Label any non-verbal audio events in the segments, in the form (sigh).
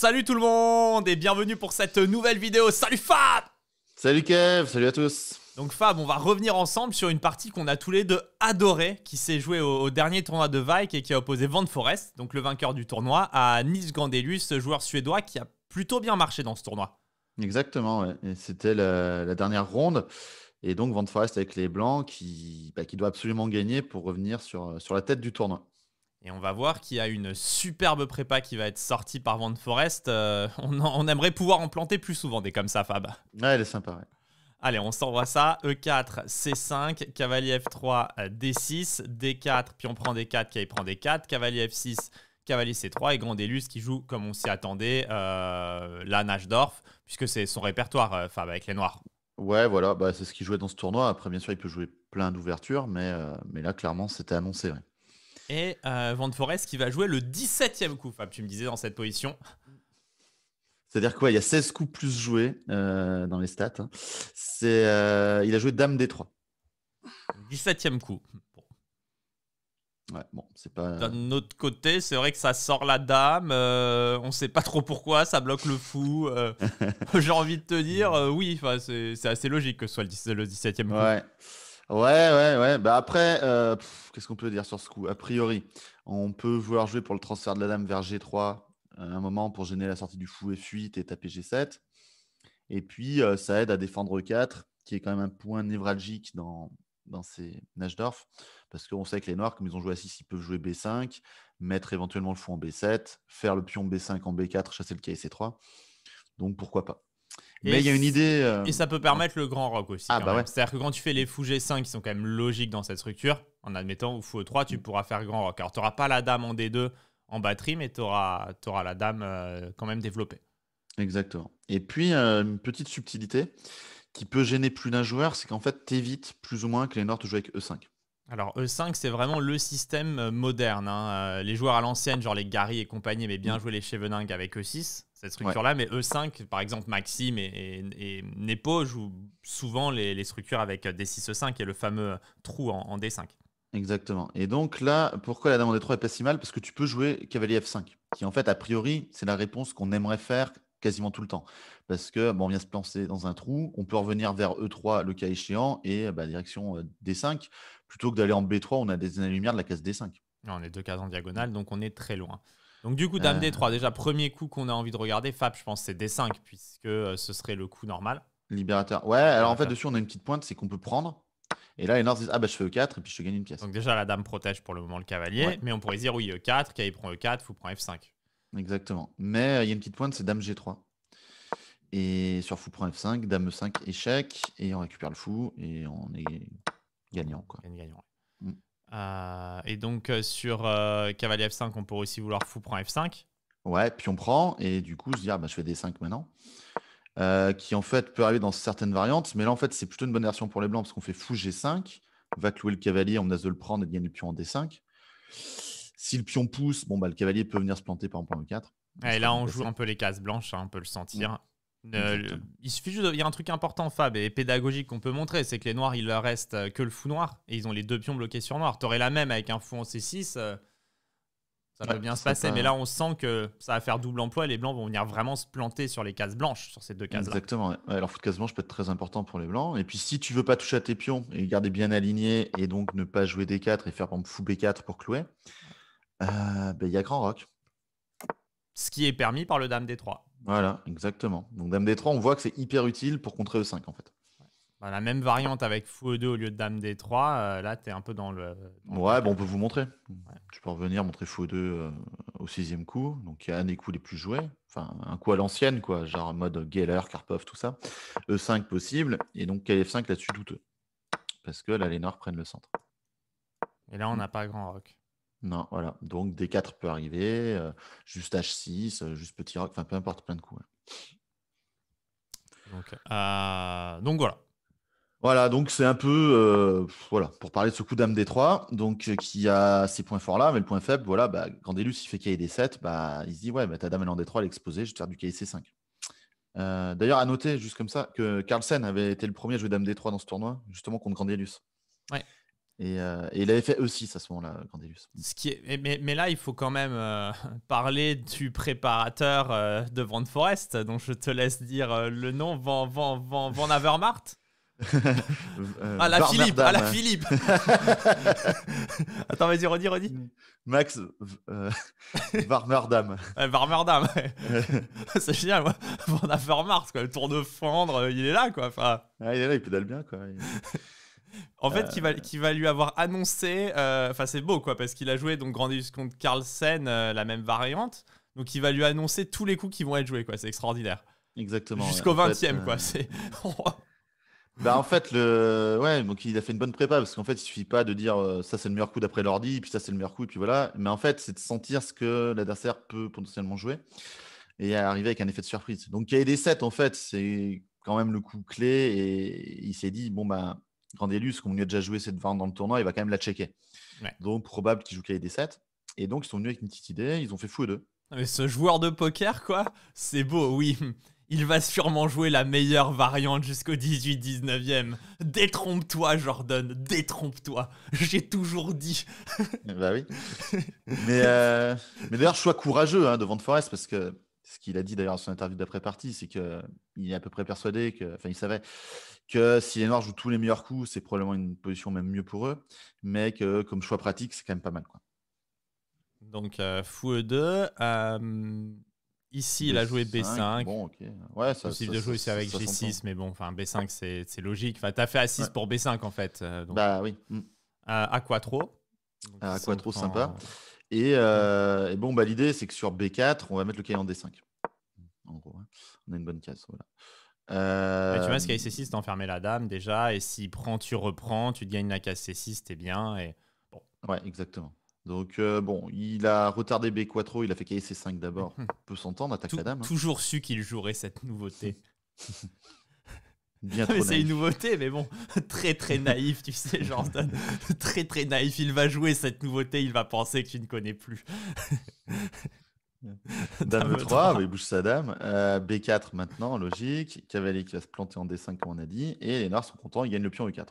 Salut tout le monde et bienvenue pour cette nouvelle vidéo. Salut Fab Salut Kev, salut à tous donc Fab, on va revenir ensemble sur une partie qu'on a tous les deux adorée, qui s'est jouée au, dernier tournoi de Vike et qui a opposé Van Forest, donc le vainqueur du tournoi, à Nils Gandelus, joueur suédois qui a plutôt bien marché dans ce tournoi. Exactement, c'était la, dernière ronde. Et donc Van Forest avec les Blancs qui, bah, doit absolument gagner pour revenir sur la tête du tournoi. Et on va voir qu'il y a une superbe prépa qui va être sortie par Van Forest. Euh, on, aimerait pouvoir en planter plus souvent des comme ça, Fab. elle est sympa. Allez, on s'envoie ça. E4, C5, cavalier F3, D6, D4, puis on prend D4, qui prend D4, cavalier F6, cavalier C3 et Grand qui joue, comme on s'y attendait, euh, la Nashdorf, puisque c'est son répertoire, euh, Fab, avec les Noirs. Ouais, voilà, bah, c'est ce qu'il jouait dans ce tournoi. Après, bien sûr, il peut jouer plein d'ouvertures, mais, là, clairement, c'était annoncé. oui. Et euh, Van Forest qui va jouer le 17e coup. Fab, tu me disais dans cette position. C'est-à-dire quoi Il y a 16 coups plus joués euh, dans les stats. Hein. C'est, euh, il a joué Dame D3. 17e coup. Ouais, bon, c'est pas. D'un autre côté, c'est vrai que ça sort la dame. On euh, on sait pas trop pourquoi, ça bloque le fou. (laughs) J'ai envie de te dire, oui, c'est, c'est assez logique que ce soit le, 17, le 17e coup. Ouais. Ouais, ouais, ouais. Bah après, euh, qu'est-ce qu'on peut dire sur ce coup A priori, on peut vouloir jouer pour le transfert de la dame vers G3 à euh, un moment pour gêner la sortie du fou et 8 et taper G7. Et puis, euh, ça aide à défendre 4, qui est quand même un point névralgique dans, dans ces Najdorf, parce qu'on sait que les Noirs, comme ils ont joué à 6, ils peuvent jouer B5, mettre éventuellement le fou en B7, faire le pion B5 en B4, chasser le c 3 Donc, pourquoi pas et mais il y a une idée. Euh, et ça peut permettre le grand rock aussi. Ah, bah C'est-à-dire que quand tu fais les fou G5 qui sont quand même logiques dans cette structure, en admettant ou fou E3, tu mm. pourras faire grand rock. Alors, tu n'auras pas la dame en D2 en batterie, mais tu auras, la dame euh, quand même développée. Exactement. Et puis, euh, une petite subtilité qui peut gêner plus d'un joueur, c'est qu'en fait, tu évites plus ou moins que les Nords jouent avec E5. Alors E5, c'est vraiment le système euh, moderne. Hein. Euh, les joueurs à l'ancienne, genre les Gary et compagnie, mais bien mm. joué les Chevening avec E6, cette structure-là. Mais E5, par exemple, Maxime et, et, Nepo jouent souvent les, structures avec euh, D6, E5 et le fameux trou en, D5. Exactement. Et donc là, pourquoi la dame en D3 est pas si mal Parce que tu peux jouer cavalier F5, qui en fait, a priori, c'est la réponse qu'on aimerait faire quasiment tout le temps. Parce que bon, on vient se planter dans un trou, on peut revenir vers E3 le cas échéant, et bah, direction D5 plutôt que d'aller en B3, on a des années-lumière de la case D5. on est deux cases en diagonale, donc on est très loin. Donc du coup, Dame euh. D3, déjà, premier coup qu'on a envie de regarder, Fab, je pense, c'est D5, puisque euh, ce serait le coup normal. Libérateur. Ouais, alors en fait, dessus, on a une petite pointe, c'est qu'on peut prendre. Et là, les Nords disent Ah, bah, je fais E4 et puis je te gagne une pièce. Donc, déjà, la dame protège pour le moment le cavalier, mais on pourrait dire Oui, E4, qui prend E4, fou prend F5. Exactement. Mais euh, il y a une petite pointe, c'est dame G3. Et sur fou prend F5, dame E5, échec, et on récupère le fou, et on est Gagnant, quoi. Mm. Euh, et donc, euh, sur euh, cavalier F5, on pourrait aussi vouloir fou prend F5. Ouais, pion prend, et du coup, je dis, ah, bah, je fais D5 maintenant. qui en fait peut arriver dans certaines variantes, mais là en fait c'est plutôt une bonne version pour les blancs parce qu'on fait fou G5, on va clouer le cavalier, on a de le prendre et de gagner le pion en D5. Si le pion pousse, bon bah le cavalier peut venir se planter par exemple point E4. Et là on joue un peu les cases blanches, hein, on peut le sentir. Mm il suffit juste de... Il y a un truc important, Fab, et pédagogique qu'on peut montrer, c'est que les noirs, il leur reste que le fou noir, et ils ont les deux pions bloqués sur noir. T'aurais la même avec un fou en C6, euh, ça peut bien se passer, mais là, on sent que ça va faire double emploi, les blancs vont venir vraiment se planter sur les cases blanches, sur ces deux cases-là. Exactement, alors fou de case blanche peut être très important pour les blancs, et puis si tu veux pas toucher à tes pions, et garder bien aligné et donc ne pas jouer D4 et faire par fou B4 pour clouer, euh, ben, il y a grand rock. Ce qui est permis par le dame D3. Voilà, exactement. Donc Dame D3, on voit que c'est hyper utile pour contrer E5 en fait. Bah, la même variante avec fou E2 au lieu de Dame D3, euh, là tu es un peu dans le. ouais, Bon, on peut vous montrer. Tu peux revenir montrer fou E2 euh, au sixième coup. Donc il y a un des coups les plus joués. Enfin, un coup à l'ancienne, quoi, genre mode Geller, Karpov, tout ça. E5 possible. Et donc KF5 là-dessus douteux. Parce que là, les Noirs prennent le centre. Et là, on n'a pas grand rock. Non, voilà. Donc D4 peut arriver, euh, juste H6, euh, juste petit rock, enfin peu importe, plein de coups. Ah, donc voilà. Voilà, donc c'est un peu euh, voilà pour parler de ce coup d'âme D3, donc qui a ses points forts là, mais le point faible, voilà, bah, quand il fait KD7, bah, il se dit ouais, bah, ta dame elle en D3, elle est exposée, je vais faire du C 5 D'ailleurs, à noter juste comme ça que Carlsen avait été le premier à jouer dame D3 dans ce tournoi, justement contre Grandelius. Ouais. Euh, et, il avait fait aussi e 6 à ce moment-là, Grandelius. Ce qui est, mais, mais, là, il faut quand même euh, (laughs) parler du préparateur euh, de Van Forest, dont je te laisse dire le nom, Van, Van, Van, Van à (laughs) (laughs) ah, la Philippe, à ah, la Philippe. Attends, vas-y, redis, redis. Max Varmerdam. Varmerdam. C'est génial, moi. Van Avermaet, quoi, le Tour de Flandre, il est là, quoi. il est là, il pédale bien, quoi. En fait, euh. qui, va, lui avoir annoncé. Euh, enfin, c'est beau, quoi, parce qu'il a joué donc Grandius contre Carlsen, euh, la même variante. Donc, il va lui annoncer tous les coups qui vont être joués, quoi. C'est extraordinaire. Exactement. Jusqu'au 20 e quoi. C'est. (laughs) Bah en fait, le... ouais, donc il a fait une bonne prépa parce qu'en fait, il suffit pas de dire ça c'est le meilleur coup d'après l'ordi, puis ça c'est le meilleur coup, et puis voilà. Mais en fait, c'est de sentir ce que l'adversaire peut potentiellement jouer et arriver avec un effet de surprise. Donc il y a des 7 en fait, c'est quand même le coup clé et il s'est dit bon bah Grandelus, qu'on lui a déjà joué cette vente dans le tournoi, il va quand même la checker. Donc, probable qu'il joue cahier des 7. Et donc, ils sont venus avec une petite idée, ils ont fait fou deux. Mais ce joueur de poker, quoi, c'est beau, oui. Il va sûrement jouer la meilleure variante jusqu'au 18-19e. Détrompe-toi, Jordan, détrompe-toi. J'ai toujours dit. (laughs) bah oui. Euh, mais, d'ailleurs, choix courageux hein, de Forest, parce que ce qu'il a dit d'ailleurs dans son interview d'après-partie, c'est qu'il est à peu près persuadé que. Enfin, il savait que si les Noirs jouent tous les meilleurs coups, c'est probablement une position même mieux pour eux, mais que comme choix pratique, c'est quand même pas mal. Donc, euh, fou fou 2. Euh, ici, il a joué B5. Bon, possible de jouer aussi avec G6, mais bon, enfin, B5, c'est logique. Enfin, as fait A6 pour B5, en fait. Euh, bah oui. A4. Mm. A4, ah, sympa. Et, bon, bah, l'idée, c'est que sur B4, on va mettre le cahier en D5. En gros, hein. on a une bonne case. Voilà. Euh, tu vois, ce KC6, t'enfermais la dame déjà, et s'il prend, tu reprends, tu te gagnes la case C6, t'es bien. Et... Bon. Ouais, exactement. Donc, euh, bon, il a retardé B4, il a fait KC5 d'abord. (laughs) On peut s'entendre, attaque la dame. Hein. Toujours su qu'il jouerait cette nouveauté. (laughs) Bien c'est une nouveauté, mais bon, (laughs) très très naïf, tu sais, genre, très très naïf, il va jouer cette nouveauté, il va penser que tu ne connais plus. Dame 3, il bouge sa dame. Euh, B4 maintenant, logique. Cavalier qui va se planter en D5, comme on a dit. Et les Noirs sont contents, ils gagnent le pion E4.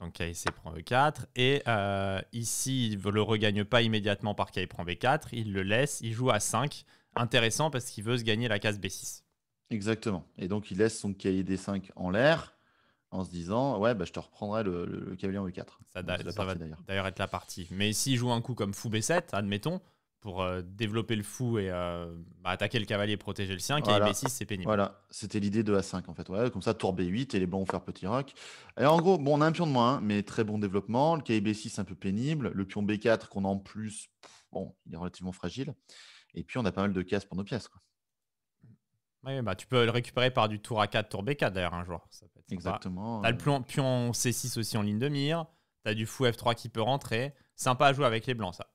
Donc KSC prend E4. Et euh, ici, il ne le regagne pas immédiatement par K prend B4. Il le laisse, il joue à 5. Intéressant parce qu'il veut se gagner la case B6. Exactement. Et donc, il laisse son cahier D5 en l'air en se disant Ouais, bah, je te reprendrai le, cavalier en E4. Ça, ça va d'ailleurs être la partie. Mais s'il joue un coup comme fou B7, admettons, pour euh, développer le fou et euh, bah, attaquer le cavalier et protéger le sien, voilà. 6 c'est pénible. Voilà, c'était l'idée de A5 en fait. comme ça, tour B8 et les blancs vont faire petit rock Et en gros, bon, on a un pion de moins, hein, mais très bon développement. Le kb B6, un peu pénible. Le pion B4, qu'on a en plus, bon, il est relativement fragile. Et puis, on a pas mal de cases pour nos pièces. Oui, bah, tu peux le récupérer par du tour A4, tour B4 d'ailleurs un joueur Exactement. Tu le pion, pion C6 aussi en ligne de mire. Tu as du fou F3 qui peut rentrer. Sympa à jouer avec les blancs, ça.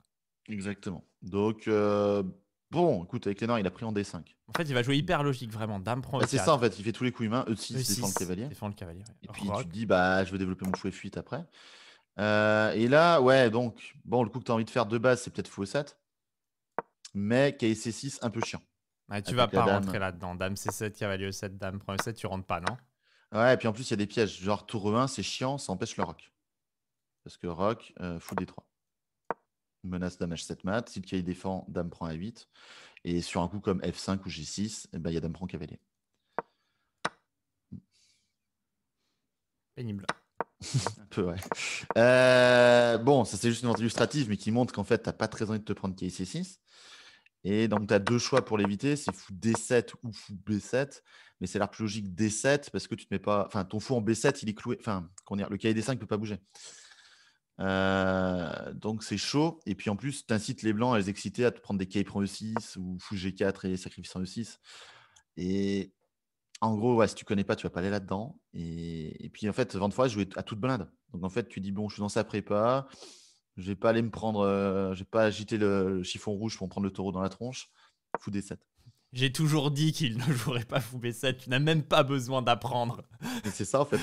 Exactement. Donc, euh, bon, écoute, avec les noirs il a pris en D5. En fait, il va jouer hyper logique, vraiment. Dame prend bah, C'est ça, en fait. Il fait tous les coups humains. E6, défend le cavalier. Et puis, tu te dis, bah, je veux développer mon fouet fuite après. Euh, et là, ouais, donc, bon, le coup que tu as envie de faire de base, c'est peut-être fou 7. Mais KC6, un peu chiant. Ouais, tu vas pas rentrer là-dedans. Dame C7, cavalier E7, dame prend E7, tu rentres pas, non Ouais, et puis en plus, il y a des pièges. Genre, tour E1, c'est chiant, ça empêche le rock. Parce que rock, euh, fou D3 menace Dame H7 mat. Si le cahier défend, Dame prend A8. Et sur un coup comme F5 ou G6, eh ben, il y a Dame prend cavalier. Pénible. (laughs) un peu, ouais. Euh, bon, ça c'est juste une vente illustrative, mais qui montre qu'en fait, tu n'as pas très envie de te prendre cahier C6. Et donc, tu as deux choix pour l'éviter c'est fou D7 ou fou B7. Mais c'est plus logique D7 parce que tu te mets pas. Enfin, ton fou en B7, il est cloué. Enfin, le cahier D5 ne peut pas bouger. Euh, donc c'est chaud. Et puis en plus, tu incites les blancs à les exciter à te prendre des e 6 ou Fou G4 et Sacrifice en E6. Et en gros, si tu connais pas, tu vas pas aller là-dedans. Et... puis en fait, 20 je jouais à toute blinde. Donc en fait, tu dis, bon, je suis dans sa prépa. Je vais pas aller me prendre, euh, je vais pas agiter le chiffon rouge pour me prendre le taureau dans la tronche. Fou des 7 j'ai toujours dit qu'il ne (laughs) jouerait pas fou B7, tu n'as même pas besoin d'apprendre. C'est ça en fait.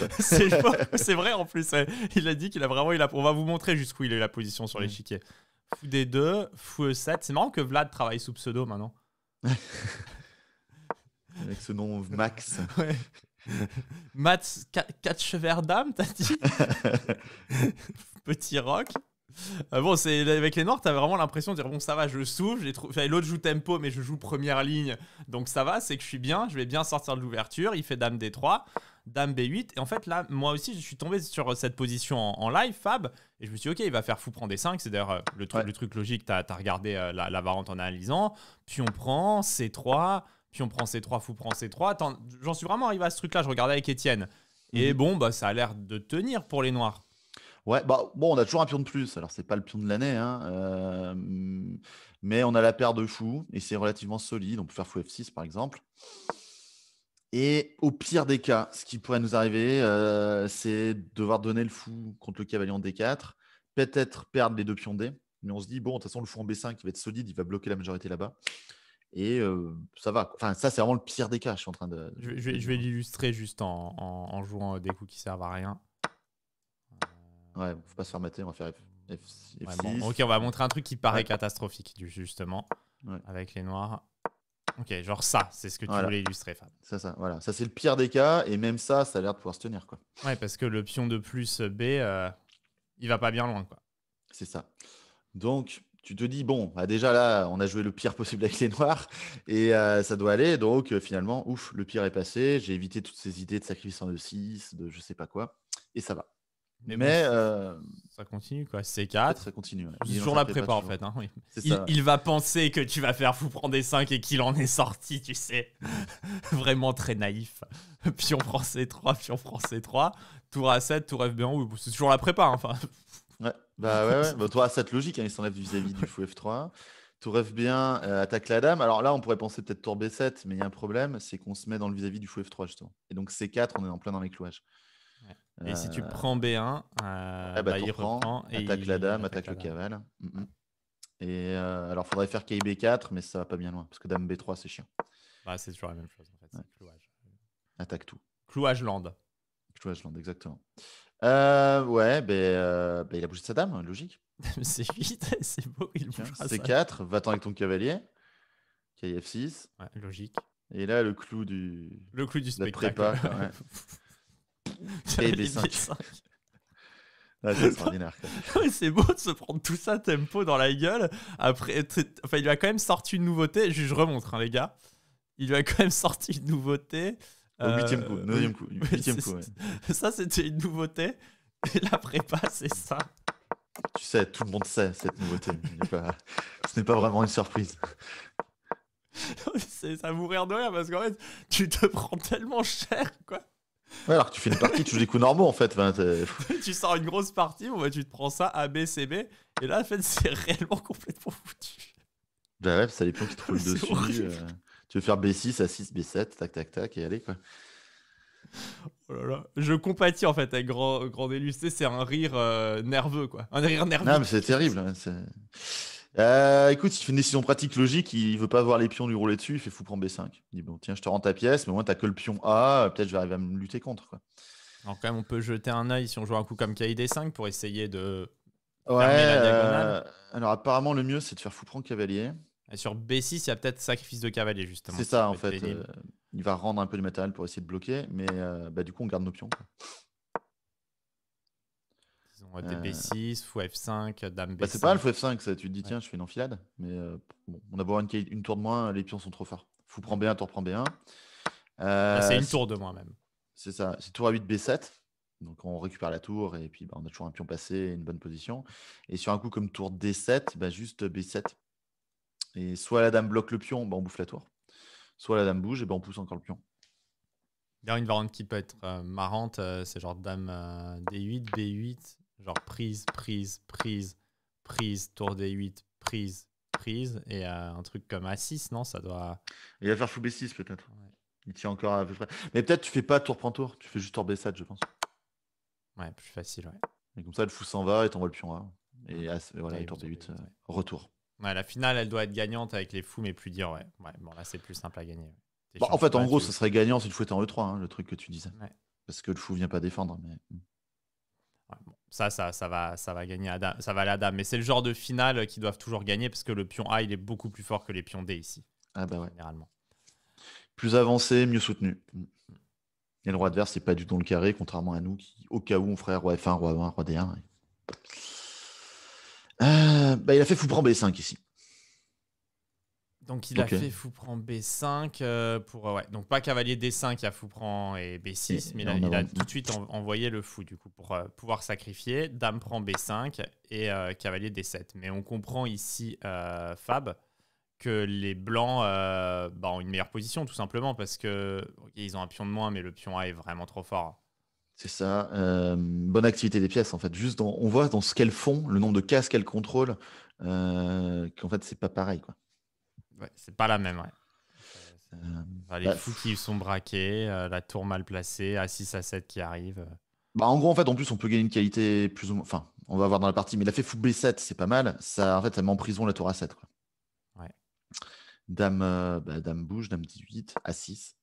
(laughs) (laughs) c'est vrai en plus. Il a dit qu'il a vraiment. Il on va vous montrer jusqu'où il est la position sur mm. l'échiquier. Fou D2, Fou e 7. C'est marrant que Vlad travaille sous pseudo maintenant. Avec ce nom Max. Ouais. Mats d'âme, t'as dit Petit rock. (laughs) Ah bon, c'est avec les Noirs, t'as vraiment l'impression de dire bon, ça va, je souffle. l'autre joue tempo, mais je joue première ligne, donc ça va, c'est que je suis bien, je vais bien sortir de l'ouverture. Il fait Dame D3, Dame B8, et en fait là, moi aussi, je suis tombé sur euh, cette position en, live, Fab, et je me suis dit ok, il va faire fou prendre D5, c'est d'ailleurs euh, le, truc, logique. T'as as regardé euh, la, la, variante en analysant, puis on prend C3, puis on prend C3, fou prend C3. J'en suis vraiment arrivé à ce truc-là. Je regardais avec Étienne, et mhm. bon, bah ça a l'air de tenir pour les Noirs. Ouais, bah, bon, on a toujours un pion de plus. Alors, c'est pas le pion de l'année, hein, euh, mais on a la paire de fous et c'est relativement solide. On peut faire fou F6 par exemple. Et au pire des cas, ce qui pourrait nous arriver, euh, c'est devoir donner le fou contre le cavalier en D4, peut-être perdre les deux pions D. Mais on se dit, bon, de toute façon, le fou en B5, qui va être solide, il va bloquer la majorité là-bas. Et euh, ça va. Enfin, ça, c'est vraiment le pire des cas. Je suis en train de. Je, vais, l'illustrer juste en, en, jouant des coups qui servent à rien. Ouais, faut pas se faire mater, on va faire F... 6 ok, on va montrer un truc qui paraît catastrophique, justement, avec les noirs. Ok, genre ça, c'est ce que tu voulais illustrer, Fab. Ça, ça, voilà. Ça, c'est le pire des cas, et même ça, ça a l'air de pouvoir se tenir, quoi. Ouais, parce que le pion de plus euh, B, euh, il va pas bien loin, quoi. C'est ça. Donc, tu te dis, bon, bah, déjà là, on a joué le pire (laughs) possible avec les noirs, et euh, ça doit aller. Donc, finalement, ouf, le pire est passé. J'ai évité toutes ces idées de sacrifice en e 6 de je sais pas quoi, et ça va. Mais, euh, ça continue quoi. C4. Ça continue. Ouais. la prépa, en fait. Hein, il, va penser que tu vas faire fou prendre des 5 et qu'il en est sorti, tu sais. (laughs) Vraiment très naïf. Pion prend C3, pion prend C3. Tour A7, tour FB1. C'est toujours la prépa. Hein, ouais. Bah ouais, ouais. (laughs) bah, tour a logique. Hein, il s'enlève vis-à-vis du fou F3. Tour F1, euh, attaque la dame. Alors là, on pourrait penser peut-être tour B7, mais il y a un problème, c'est qu'on se met dans le vis-à-vis -vis du fou F3, justement. Et donc C4, on est en plein dans les clouages. Et si tu euh, prends B1, euh, eh bah, bah, il Et attaque la dame, attaque, le cavale. Mm, mm. Et euh, alors, faudrait faire KB4, mais ça va pas bien loin, parce que dame B3, c'est chiant. Bah, c'est toujours la même chose, en fait. Clouage. Attaque tout. Clouage land. Clouage land, exactement. ouais, ben, ben, il a bougé de sa dame, logique. (laughs) c'est vite, (laughs) c'est beau, il C4, va-t'en avec ton cavalier. KF6. logique. Et là, le clou du. Le clou du spectacle. prépa, (laughs) (laughs) (laughs) Ah, (laughs) c'est beau de se prendre tout ça tempo dans la gueule. Après, enfin, il lui a quand même sorti une nouveauté. Je, je remonte, hein, les gars. Il lui a quand même sorti une nouveauté. Au huitième coup, euh, coup, coup. Ça, c'était une nouveauté. Et la prépa, c'est ça. Tu sais, tout le monde sait cette nouveauté. Ce n'est pas vraiment une surprise. ça vous mourir de rire parce qu'en fait, tu te prends tellement cher, quoi. Ouais, alors que tu fais une partie, tu joues des coups normaux en fait. (laughs) tu sors une grosse partie, bah, tu te prends ça A, B, C, B, et là en fait (laughs) c'est réellement complètement foutu. Bah ouais, ça les qui te roulent (laughs) dessus. Euh, tu veux faire B6, A6, B7, tac tac tac, et allez quoi. Oh là là. Je compatis en fait avec Grand, grand c'est un rire euh, nerveux quoi. Un rire nerveux. Non mais c'est terrible. Hein, c'est euh, écoute, il fait une décision pratique logique, il veut pas voir les pions du rouler dessus, il fait fou prendre B5. Il dit bon, tiens, je te rends ta pièce, mais moi, t'as que le pion A, peut-être je vais arriver à me lutter contre. Quoi. Alors, quand même, on peut jeter un œil si on joue un coup comme KID5 pour essayer de. Ouais, euh, alors apparemment, le mieux, c'est de faire fou prendre cavalier. Et sur B6, il y a peut-être sacrifice de cavalier, justement. C'est ça, en fait. Euh, il va rendre un peu de métal pour essayer de bloquer, mais bah, du coup, on garde nos pions. On B6, fou F5, dame B5. Bah, c'est pas mal, fou F5, ça. Tu te dis, tiens, je fais une enfilade. Mais euh, on a beau une, tour de moins, les pions sont trop forts. Fou prend B1, tour prend B1. Euh, ah, c'est une tour de moins, même. C'est ça. C'est tour a 8, B7. Donc on récupère la tour et puis bah, on a toujours un pion passé, une bonne position. Et sur un coup comme tour D7, bah, juste B7. Et soit la dame bloque le pion, on bouffe la tour. Soit la dame bouge et on pousse encore le pion. Il a une variante qui peut être euh, marrante, c'est genre dame D8, B8, Genre prise, prise, prise, prise, tour d 8, prise, prise, et un truc comme A6, non Ça doit. Il va faire fou B6 peut-être. Il tient encore Mais peut-être tu fais pas tour prend tour, tu fais juste tour B7, je pense. Ouais, plus facile, ouais. Et comme ça, le fou s'en va et t'envoies le pion Et, voilà, tour d 8 euh, retour. Ouais, la finale, elle doit être gagnante avec les fous, mais plus dire ouais. bon, là, c'est plus simple à gagner. Bah, en fait, en gros, ce serait gagnant si le fou était en E3, hein, le truc que tu disais. Parce que le fou vient pas défendre. Mais... Hmm ça, ça, va, ça va gagner à ça va aller à dame. Mais c'est le genre de finale qu'ils doivent toujours gagner parce que le pion A, il est beaucoup plus fort que les pions D ici. Ah bah ouais. Généralement. Plus avancé, mieux soutenu. Et le roi adverse, c'est pas du tout le carré, contrairement à nous qui, au cas où, on ferait roi F1, roi D1. Euh, bah, il a fait fou prendre B5 ici. Donc il a fait fou prend B5 euh, pour euh, donc pas cavalier D5 à fou prend et B6 mais il a, tout de suite envoyé le fou du coup pour euh, pouvoir sacrifier dame prend B5 et cavalier D7 mais on comprend ici Fab que les blancs bah, ont une meilleure position tout simplement parce que ils ont un pion de moins mais le pion A est vraiment trop fort c'est ça bonne activité des pièces en fait juste dans, on voit dans ce qu'elles font le nombre de cases qu'elles contrôlent qu'en fait c'est pas pareil quoi c'est pas la même, ouais. les bah, fous qui sont braqués, euh, la tour mal placée, a 6 à 7 qui arrive. Euh. Bah, en gros, en fait, en plus, on peut gagner une qualité plus ou moins. Enfin, on va voir dans la partie, mais il a fait fou B7, c'est pas mal. Ça, en fait, ça met en prison la tour A7. Dame, euh, bah, dame bouge, dame 18, A6.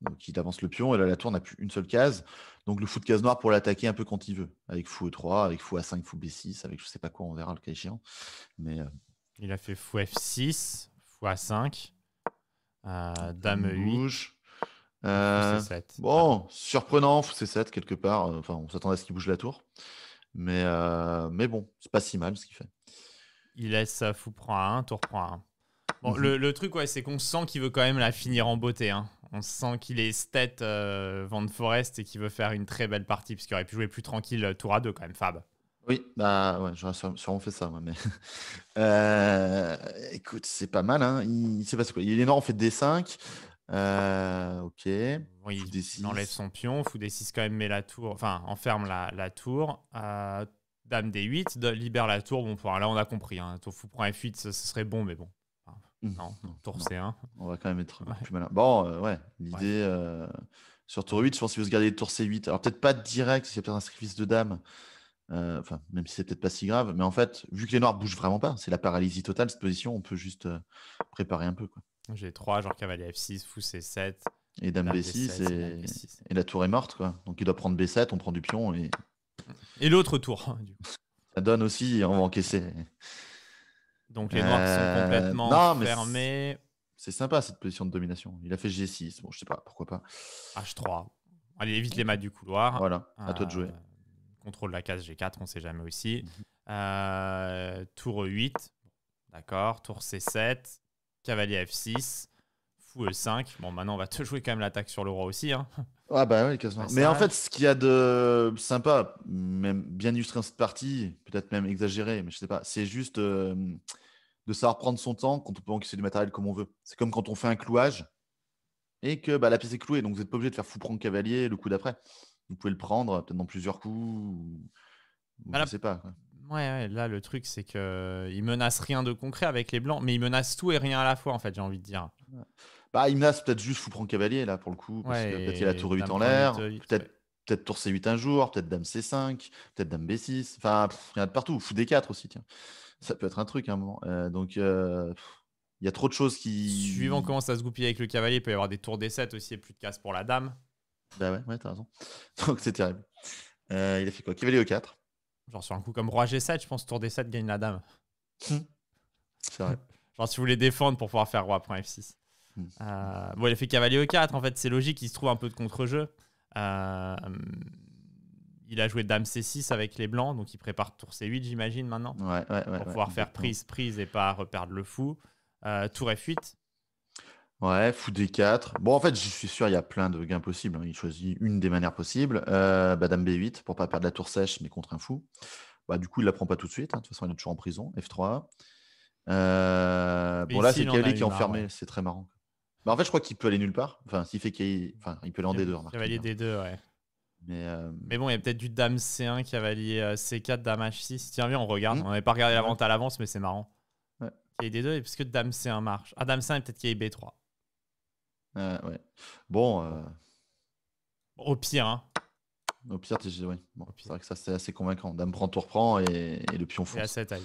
Donc, il avance le pion. Et là, la tour n'a plus une seule case. Donc, le fou de case noire pour l'attaquer un peu quand il veut. Avec fou E3, avec fou A5, fou B6, avec je sais pas quoi, on verra le cas échéant. Mais. Il a fait fou F6, à 5 euh, dame E8. Euh, bon, surprenant, fou C7 quelque part. Enfin, on s'attendait à ce qu'il bouge la tour. Mais, euh, mais bon, c'est pas si mal ce qu'il fait. Il laisse fou prend un 1, tour prend à 1. Bon, mhm. le, truc, ouais, c'est qu'on sent qu'il veut quand même la finir en beauté. Hein. On sent qu'il est stat Van de Forest et qu'il veut faire une très belle partie, parce qu'il aurait pu jouer plus tranquille tour à 2 quand même, Fab. Oui, bah ouais, j'aurais sûrement fait ça, mais (laughs) euh, écoute, c'est pas mal, hein. Il, quoi. Il est énorme, on fait D5. Euh, ok. il enlève son pion, fou D6 quand même met la tour, enfin enferme la, tour. Euh, dame D8, libère la tour. Bon, là on a compris. Hein. fou prend F8, ce, serait bon, mais bon. Mmh. non, tour C1. On va quand même être plus malin. Bon, ouais, l'idée sur tour 8, je pense qu'il veut se garder tour C8. Alors peut-être pas direct, s'il y a peut-être un sacrifice de dame. Euh, même si c'est peut-être pas si grave, mais en fait, vu que les noirs bougent vraiment pas, c'est la paralysie totale cette position, on peut juste euh, préparer un peu. J'ai 3, genre cavalier F6, fou C7. Et dame B6, et... la tour est morte, quoi. Donc il doit prendre B7, on prend du pion et. Et l'autre tour, hein, du coup. (laughs) Ça donne aussi, on va encaisser. Donc les noirs sont euh, complètement fermés. C'est sympa cette position de domination. Il a fait G6, bon, je sais pas, pourquoi pas. H3. Allez, évite les maths du couloir. Voilà, à toi de jouer contrôle la case G4, on ne sait jamais aussi. Mhm. Euh, tour E8, d'accord. Tour C7, cavalier F6, fou E5. Bon, maintenant, on va te (laughs) jouer quand même l'attaque sur le roi aussi. Hein. Ah bah oui, Mais en fait, ce qu'il y a de sympa, même bien illustré dans cette partie, peut-être même exagéré, mais je ne sais pas, c'est juste euh, de savoir prendre son temps quand on peut encaisser du matériel comme on veut. C'est comme quand on fait un clouage et que bah, la pièce est clouée, donc vous n'êtes pas obligé de faire fou prendre cavalier le coup d'après vous pouvez le prendre peut-être dans plusieurs coups. Ou... Bah, je sais pas. Ouais, là le truc c'est que euh, il menace rien de concret avec les blancs, mais il menace tout et rien à la fois en fait, j'ai envie de dire. Bah, il menace peut-être juste Fou prend cavalier là pour le coup, peut-être y a tour 8 en l'air, euh, peut-être peut-être tour C8 un jour, peut-être dame C5, peut-être dame B6, enfin pff, a de partout, fou D4 aussi tiens. Ça peut être un truc hein, à un moment. Euh, donc il y a trop de choses qui. Suivant comment ça se goupille avec le cavalier, il peut y avoir des tours D7 aussi et plus de casse pour la dame. Bah ouais, t'as raison. (laughs) Donc c'est terrible. Euh, il a fait quoi Cavalier E4. Genre sur un coup comme Roi G7, je pense Tour D7 gagne la dame. Hmm. c'est vrai. (laughs) Genre si vous voulez défendre pour pouvoir faire Roi F6. Hmm. Euh, bon, il a fait Cavalier E4, en fait c'est logique, il se trouve un peu de contre-jeu. Euh, il a joué Dame C6 avec les Blancs, donc il prépare Tour C8 j'imagine maintenant. Ouais, ouais, ouais, pour pouvoir faire prise, prise et pas reperdre le fou. tour F8, Ouais, fou d 4. Bon, en fait, je suis sûr, il y a plein de gains possibles. Hein. Il choisit une des manières possibles. Euh, bah, dame B8 pour pas perdre la tour sèche, mais contre un fou. Bah, du coup, il la prend pas tout de suite. Hein. De toute façon, il est toujours en prison. F3. Euh, bon, là, c'est qui est enfermé. C'est très marrant. Bah, en fait, je crois qu'il peut aller nulle part. Enfin, s'il fait qu'il. Enfin, il peut aller en D2. Cavalier D2, ouais. Euh, mais, bon, il y a peut-être du dame C1, cavalier C4, dame H6. Tiens, viens, on regarde. Mmh. On n'avait pas regardé la vente à l'avance, mais c'est marrant. Ouais. D2, et puisque dame C1 marche. Ah, dame C1 peut-être a B3 ouais. Bon. Au pire, Au pire, Bon, c'est vrai que ça, c'est assez convaincant. Dame prend, tour prend et, le pion fou C'est assez taille.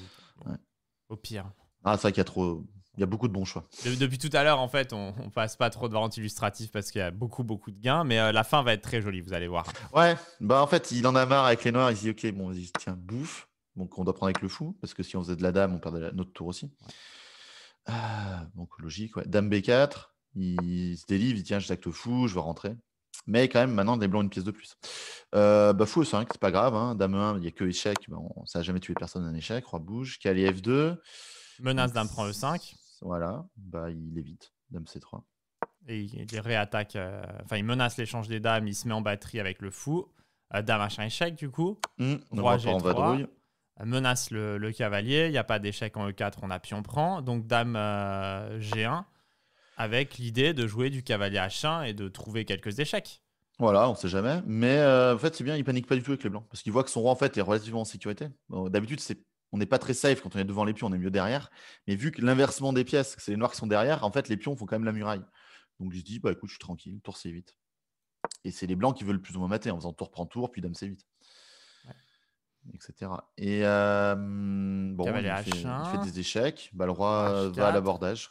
Au pire. Ah, c'est vrai qu'il y a trop. Il y a beaucoup de bons choix. depuis tout à l'heure, en fait, on, on, passe pas trop de variantes illustratives parce qu'il y a beaucoup, beaucoup de gains, mais euh, la fin va être très jolie, vous allez voir. Ouais, bah en fait, il en a marre avec les noirs, il dit ok, bon, tiens, bouffe. Donc on doit prendre avec le fou, parce que si on faisait de la dame, on perdait notre tour aussi. Ah, donc logique, ouais. Dame B4, il se délivre, il dit tiens, je fou, je vais rentrer. Mais quand même, maintenant, des blancs une pièce de plus. Euh, bah, fou 5, c'est pas grave. Hein. Dame 1, il n'y a que échec. Bon, ça n'a jamais tué personne d'un échec. Roi bouge. calé F2. Menace dame prend E5. Voilà, bah, il évite. Dame C3. Et il réattaque. Euh, enfin, il menace l'échange des dames. Il se met en batterie avec le fou. Euh, dame H1 échec, du coup. Mmh, Roi G3. Menace le, le cavalier. Il n'y a pas d'échec en E4. On a pion prend. Donc, dame euh, G1 avec l'idée de jouer du cavalier H1 et de trouver quelques échecs. Voilà, on sait jamais. Mais euh, en fait, c'est bien, il panique pas du tout avec les blancs. Parce qu'il voit que son roi, en fait, est relativement en sécurité. D'habitude, c'est on n'est pas très safe quand on est devant les pions, on est mieux derrière. Mais vu que l'inversement des pièces, c'est les noirs qui sont derrière, en fait, les pions font quand même la muraille. Donc je dis, bah écoute, je suis tranquille, tour c'est vite. Et c'est les blancs qui veulent plus ou moins mater en faisant tour prend tour, puis dame c'est vite. Etc. Et euh, bon, il fait, des échecs. Bah, le roi va à l'abordage.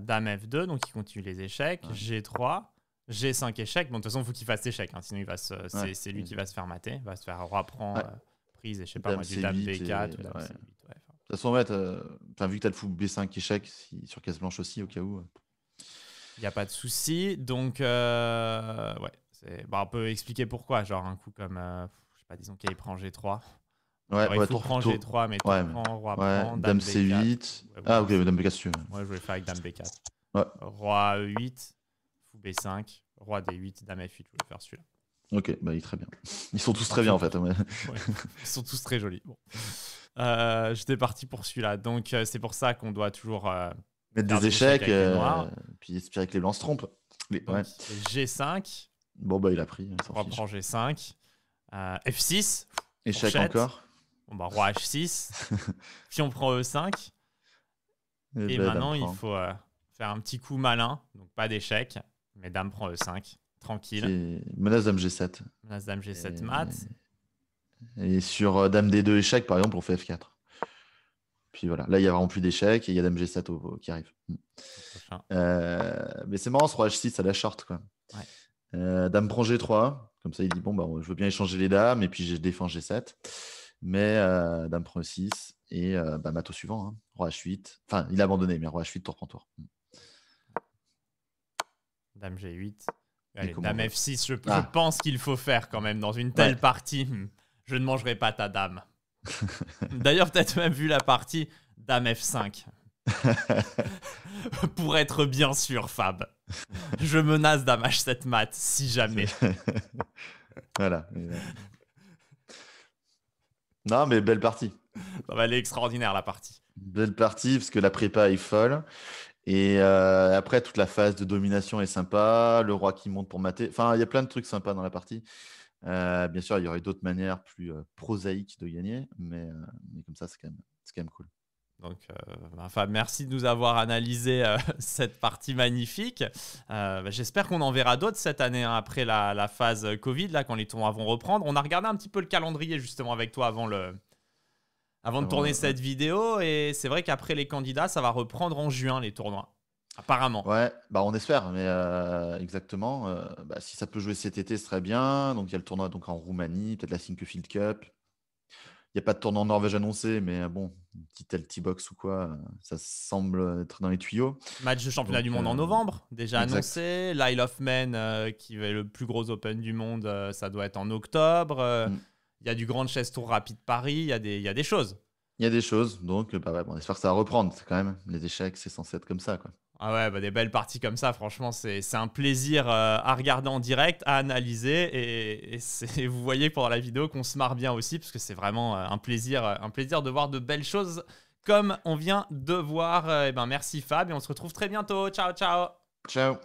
Dame F2, donc il continue les échecs. G3, G5 échec. Bon, de toute façon, il faut qu'il fasse échec, hein, sinon va c'est, lui qui va se faire mater, va se faire roi euh, prise, et je sais pas, moi, du Dame B4, De toute façon, euh, vu que tu as le fou B5 échec sur case blanche aussi, au cas où. Euh. Il n'y a pas de souci. Donc, ouais. Bah, on peut expliquer pourquoi. Genre, un coup comme, je sais pas, disons qu'il prend G3. Ouais, ouais, il faut prendre G3, mais ouais, roi dame, C8. ah, ok, dame B4 Ouais, je vais faire avec dame B4. Ouais. Roi E8, fou B5, roi D8, dame F8, je vais faire celui-là. Ok, bah il est très bien. Ils sont tous très bien en fait. ils sont tous très jolis. Bon. Euh, J'étais parti pour celui-là. Donc euh, c'est pour ça qu'on doit toujours euh, mettre des échecs, euh, puis espérer que les blancs se trompent. G5. Bon bah il a pris. Hein, roi prend G5. F6. Échec encore. Bon, bah, roi h6, (laughs) on prend e5. Et, maintenant, il faut euh, faire un petit coup malin, donc pas d'échec, mais dame prend e5, tranquille. Et menace dame g7. Menace dame g7 et... mat. Et sur euh, dame d2 échec, par exemple, on fait f4. Puis voilà, là, il n'y a vraiment plus d'échec et il y a dame g7 qui arrive. Mm. Euh, mais c'est marrant, ce roi h6 Ça la short. Quoi. dame prend g3, comme ça, il dit bon, bah, je veux bien échanger les dames et puis je défends g7 mais euh, dame prend 6 et euh, bah, suivant, hein. roi h8. Enfin, il a abandonné, mais roi h8, tour prend tour. Mm. Dame g8. dame f6, je, ah. pense qu'il faut faire quand même dans une telle partie. Mm. Je ne mangerai pas ta dame. (laughs) D'ailleurs, peut-être même vu la partie, dame f5. (laughs) Pour être bien sûr, Fab. Je menace dame h7 mat si jamais. (laughs) voilà. Non, mais belle partie. Bah, bah, elle est extraordinaire, la partie. Belle partie, parce que la prépa est folle. Et euh, après, toute la phase de domination est sympa. Le roi qui monte pour mater. Enfin, il y a plein de trucs sympas dans la partie. Euh, bien sûr, il y aurait d'autres manières plus euh, prosaïques de gagner, mais, mais comme ça, c'est quand, quand même cool. Donc, euh, enfin, merci de nous avoir analysé euh, (laughs) cette partie magnifique. Euh, bah, j'espère qu'on en verra d'autres cette année hein, après la, phase Covid, là, quand les tournois vont reprendre. On a regardé un petit peu le calendrier justement avec toi avant le, avant de tourner cette vidéo. Et c'est vrai qu'après les candidats, ça va reprendre en juin les tournois. Apparemment. Ouais, bah on espère, mais exactement. Bah, si ça peut jouer cet été, ce serait bien. Donc il y a le tournoi donc en Roumanie, peut-être la Cinque Cup, n'y a pas de tournoi en Norvège annoncé, mais euh, bon, une petite LT box ou quoi, euh, ça semble être dans les tuyaux. Match de championnat du monde en euh, novembre, déjà annoncé. L'Isle of Man, qui qui est le plus gros open du monde, ça doit être en octobre. Mm. Il y a du Grand Chess Tour Rapide Paris, il y, a des, y a des choses. Il y a des choses, donc bah on espère que ça va reprendre. quand même les échecs, c'est censé être comme ça. Quoi. Ah ouais, bah des belles parties comme ça, franchement, c'est un plaisir euh, à regarder en direct, à analyser. Et, vous voyez pendant la vidéo qu'on se marre bien aussi, parce que c'est vraiment euh, un plaisir, euh, un plaisir de voir de belles choses comme on vient de voir. Et ben, merci Fab, et on se retrouve très bientôt. Ciao, ciao. Ciao.